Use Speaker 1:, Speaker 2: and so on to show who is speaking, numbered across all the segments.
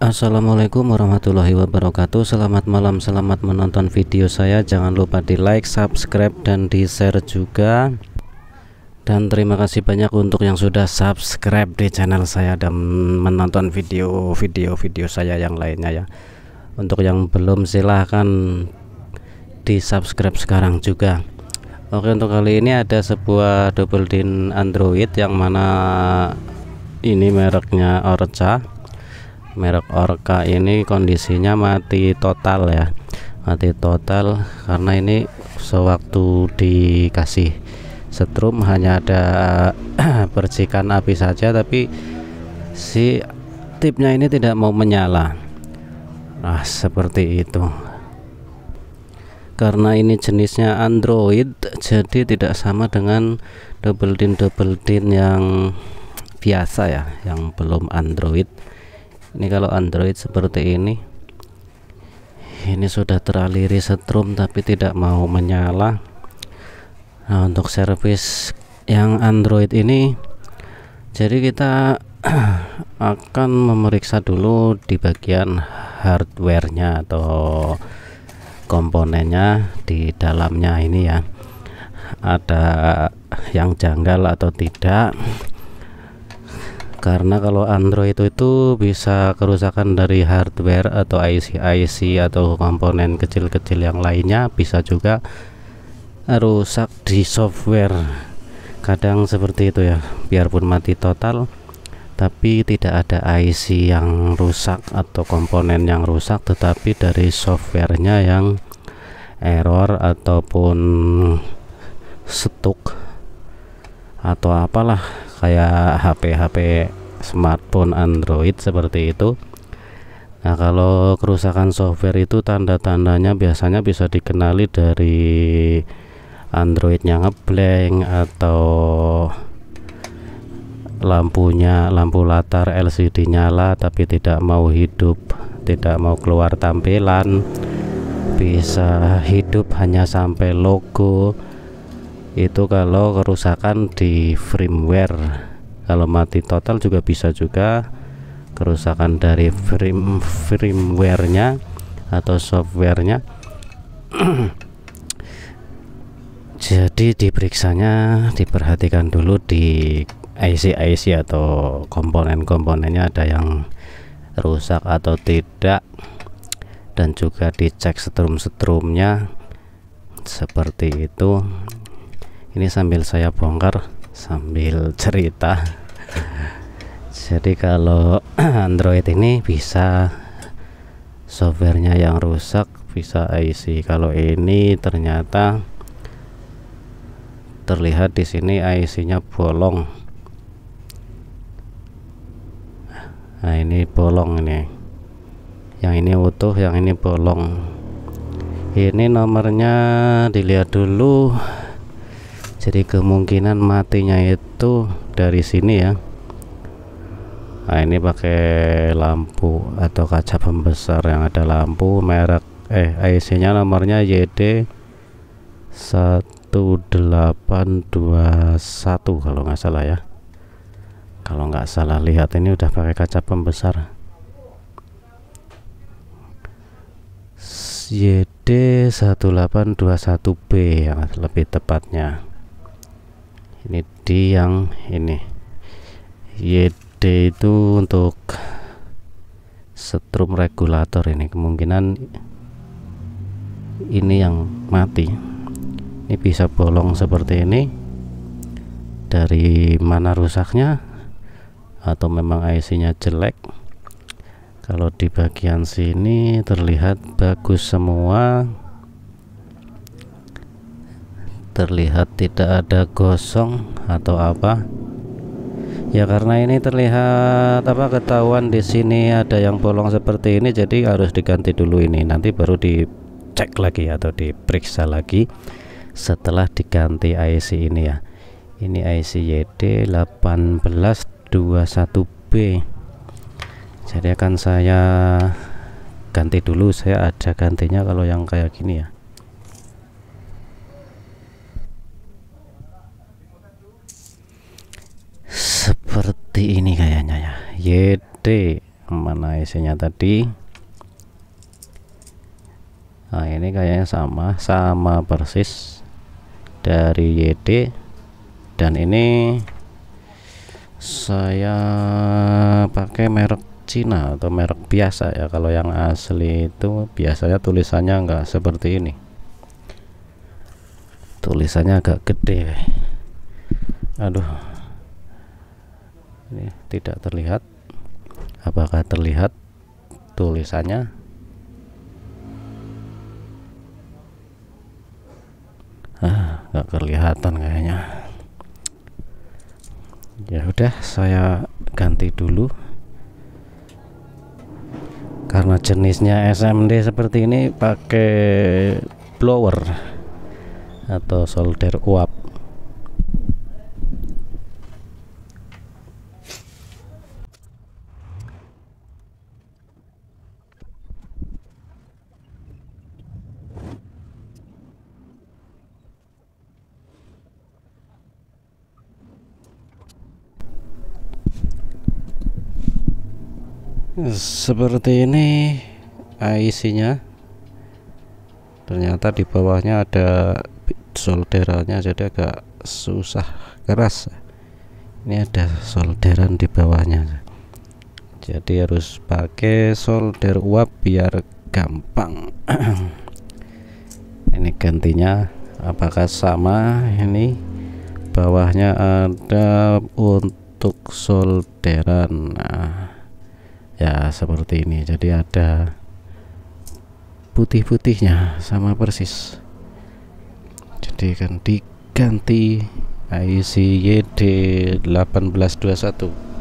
Speaker 1: Assalamualaikum warahmatullahi wabarakatuh Selamat malam, selamat menonton video saya Jangan lupa di like, subscribe, dan di share juga Dan terima kasih banyak untuk yang sudah subscribe di channel saya Dan menonton video-video-video saya yang lainnya ya Untuk yang belum silahkan di subscribe sekarang juga Oke untuk kali ini ada sebuah double din Android yang mana ini mereknya Orca merek Orca ini kondisinya mati total ya mati total karena ini sewaktu dikasih setrum hanya ada percikan api saja tapi si tipnya ini tidak mau menyala nah seperti itu karena ini jenisnya Android jadi tidak sama dengan double din double din yang biasa ya yang belum Android ini kalau Android seperti ini ini sudah teraliri setrum tapi tidak mau menyala nah untuk servis yang Android ini jadi kita akan memeriksa dulu di bagian hardwarenya atau komponennya di dalamnya ini ya ada yang janggal atau tidak karena kalau Android itu, itu bisa kerusakan dari hardware atau IC IC atau komponen kecil-kecil yang lainnya bisa juga rusak di software kadang seperti itu ya biarpun mati total tapi tidak ada IC yang rusak atau komponen yang rusak tetapi dari softwarenya yang error ataupun stuck atau apalah kayak HP-HP smartphone Android seperti itu. Nah, kalau kerusakan software itu tanda-tandanya biasanya bisa dikenali dari Androidnya ngeblank atau lampunya lampu latar LCD nyala tapi tidak mau hidup tidak mau keluar tampilan bisa hidup hanya sampai logo itu kalau kerusakan di firmware kalau mati total juga bisa juga kerusakan dari frame firmware-nya atau software-nya jadi diperiksanya diperhatikan dulu di IC-IC atau komponen-komponennya ada yang rusak atau tidak dan juga dicek setrum-setrumnya seperti itu ini sambil saya bongkar sambil cerita jadi kalau Android ini bisa softwarenya yang rusak bisa IC kalau ini ternyata terlihat di sini IC-nya bolong nah ini bolong ini yang ini utuh yang ini bolong ini nomornya dilihat dulu jadi kemungkinan matinya itu dari sini ya nah ini pakai lampu atau kaca pembesar yang ada lampu merek eh IC nya nomornya YD 1821 kalau nggak salah ya kalau nggak salah lihat ini udah pakai kaca pembesar YD1821B yang lebih tepatnya ini D yang ini YD itu untuk setrum regulator ini kemungkinan ini yang mati ini bisa bolong seperti ini dari mana rusaknya atau memang IC nya jelek kalau di bagian sini terlihat bagus semua terlihat tidak ada gosong atau apa ya karena ini terlihat apa ketahuan di sini ada yang bolong seperti ini jadi harus diganti dulu ini nanti baru dicek lagi atau diperiksa lagi setelah diganti IC ini ya ini IC YD 1821B jadi akan saya ganti dulu saya ada gantinya kalau yang kayak gini ya seperti ini kayaknya ya YD mana isinya tadi nah ini kayaknya sama sama persis dari YD dan ini saya pakai merek Cina atau merek biasa ya kalau yang asli itu biasanya tulisannya enggak seperti ini tulisannya agak gede aduh ini tidak terlihat apakah terlihat tulisannya ah nggak kelihatan kayaknya ya udah saya ganti dulu karena jenisnya SMD seperti ini pakai blower atau solder uap seperti ini eh, IC-nya ternyata di bawahnya ada solderannya jadi agak susah keras ini ada solderan di bawahnya jadi harus pakai solder uap biar gampang ini gantinya apakah sama ini bawahnya ada untuk solderan nah ya seperti ini jadi ada putih-putihnya sama persis jadi kan diganti IC YD 1821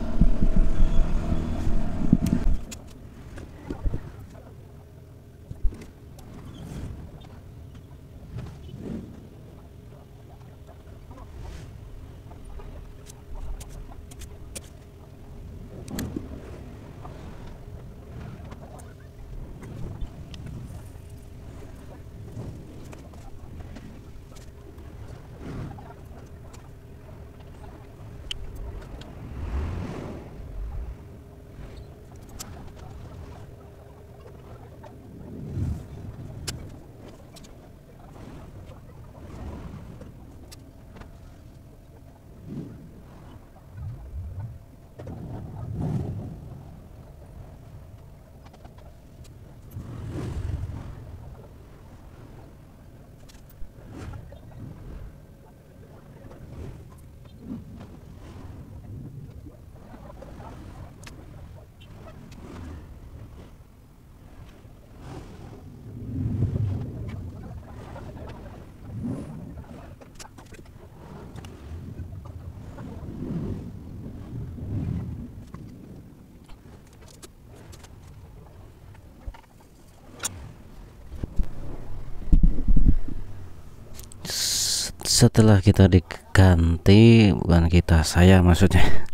Speaker 1: setelah kita diganti bukan kita saya maksudnya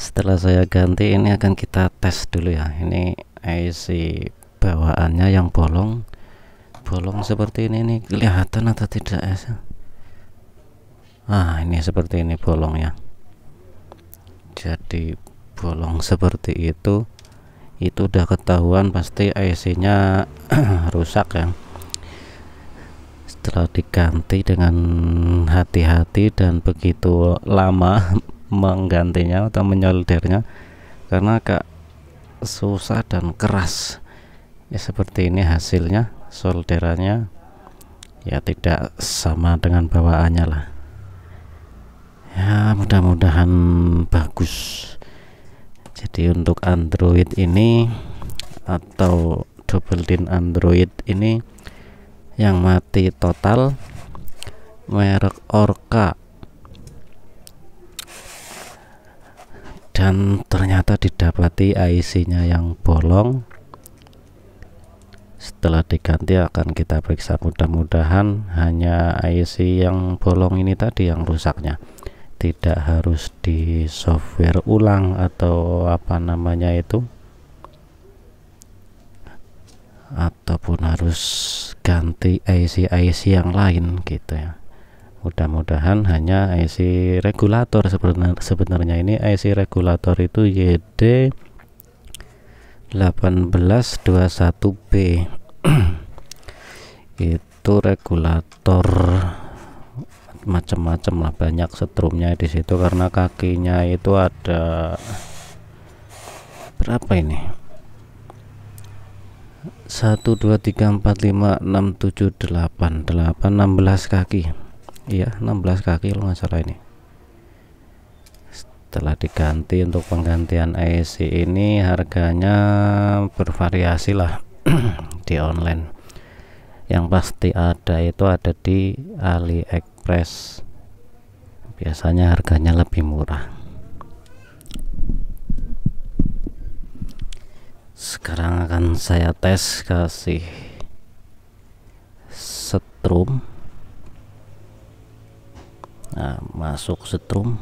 Speaker 1: setelah saya ganti ini akan kita tes dulu ya ini eh, IC bawaannya yang bolong bolong seperti ini nih kelihatan atau tidak ya ah ini seperti ini bolong ya. jadi bolong seperti itu itu udah ketahuan pasti IC nya rusak ya telah diganti dengan hati-hati dan begitu lama menggantinya atau menyoldernya karena agak susah dan keras ya seperti ini hasilnya solderannya ya tidak sama dengan bawaannya lah ya mudah-mudahan bagus jadi untuk Android ini atau double din Android ini yang mati total merek Orca dan ternyata didapati IC-nya yang bolong setelah diganti akan kita periksa mudah-mudahan hanya IC yang bolong ini tadi yang rusaknya tidak harus di software ulang atau apa namanya itu ataupun harus ganti IC-IC yang lain gitu ya mudah-mudahan hanya IC regulator sebenarnya sebenarnya ini IC regulator itu YD 1821B itu regulator macam-macam lah banyak setrumnya di situ karena kakinya itu ada berapa ini satu dua tiga empat lima enam tujuh delapan delapan enam belas kaki iya 16 kaki lo nggak salah ini setelah diganti untuk penggantian IC ini harganya bervariasi lah di online yang pasti ada itu ada di AliExpress biasanya harganya lebih murah sekarang akan saya tes kasih setrum nah, masuk setrum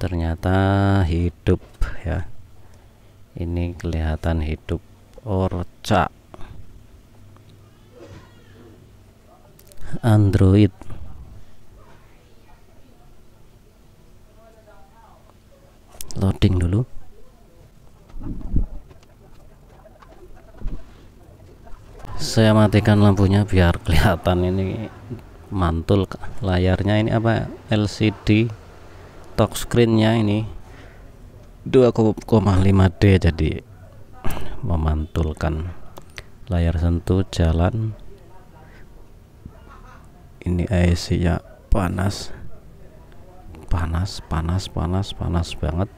Speaker 1: ternyata hidup ya ini kelihatan hidup orca android loading dulu saya matikan lampunya biar kelihatan ini mantul layarnya ini apa LCD touch screennya ini 2,5D jadi memantulkan layar sentuh jalan ini AC nya panas panas panas panas panas banget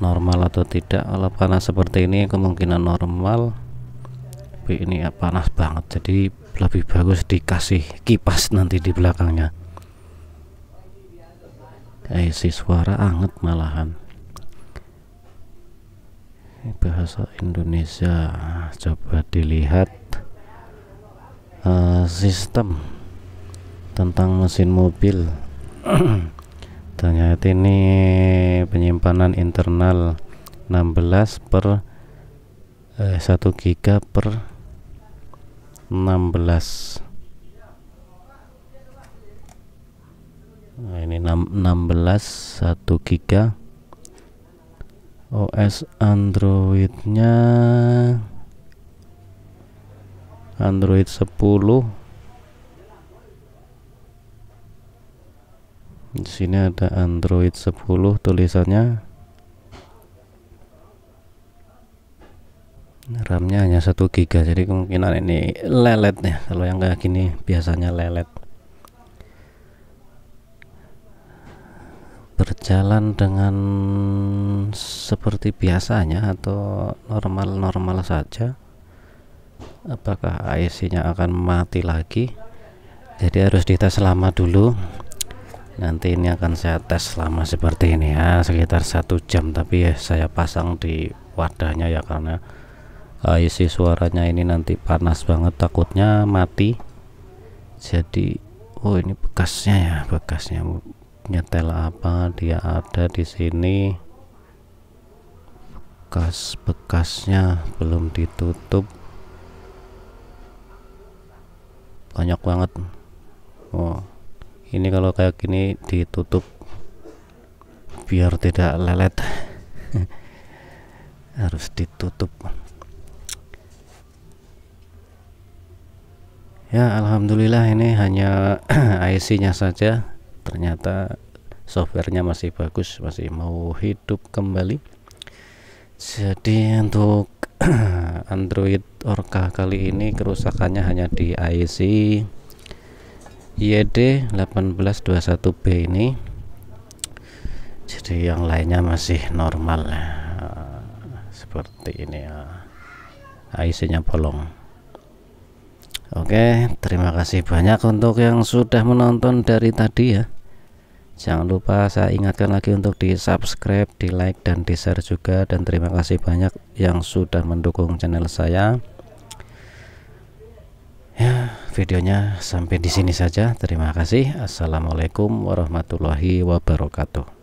Speaker 1: normal atau tidak kalau panas seperti ini kemungkinan normal tapi ini ya panas banget jadi lebih bagus dikasih kipas nanti di belakangnya si suara anget malahan bahasa Indonesia coba dilihat uh, sistem tentang mesin mobil ternyata ini penyimpanan internal 16 per eh, 1 giga per 16 nah ini 6, 16 1 giga OS Androidnya Android 10 di sini ada Android 10 tulisannya RAM-nya hanya 1 giga jadi kemungkinan ini lelet ya kalau yang kayak gini biasanya lelet berjalan dengan seperti biasanya atau normal-normal saja apakah IC nya akan mati lagi jadi harus dites lama dulu nanti ini akan saya tes lama seperti ini ya sekitar satu jam tapi ya saya pasang di wadahnya ya karena uh, isi suaranya ini nanti panas banget takutnya mati jadi oh ini bekasnya ya bekasnya nyetel apa dia ada di sini bekas bekasnya belum ditutup banyak banget oh ini kalau kayak gini ditutup biar tidak lelet harus ditutup ya alhamdulillah ini hanya IC nya saja ternyata softwarenya masih bagus masih mau hidup kembali jadi untuk Android Orca kali ini kerusakannya hanya di IC YD 1821B ini jadi yang lainnya masih normal seperti ini ya IC nya bolong Oke, terima kasih banyak untuk yang sudah menonton dari tadi ya. Jangan lupa saya ingatkan lagi untuk di subscribe, di like dan di share juga dan terima kasih banyak yang sudah mendukung channel saya. Ya, videonya sampai di sini saja. Terima kasih. Assalamualaikum warahmatullahi wabarakatuh.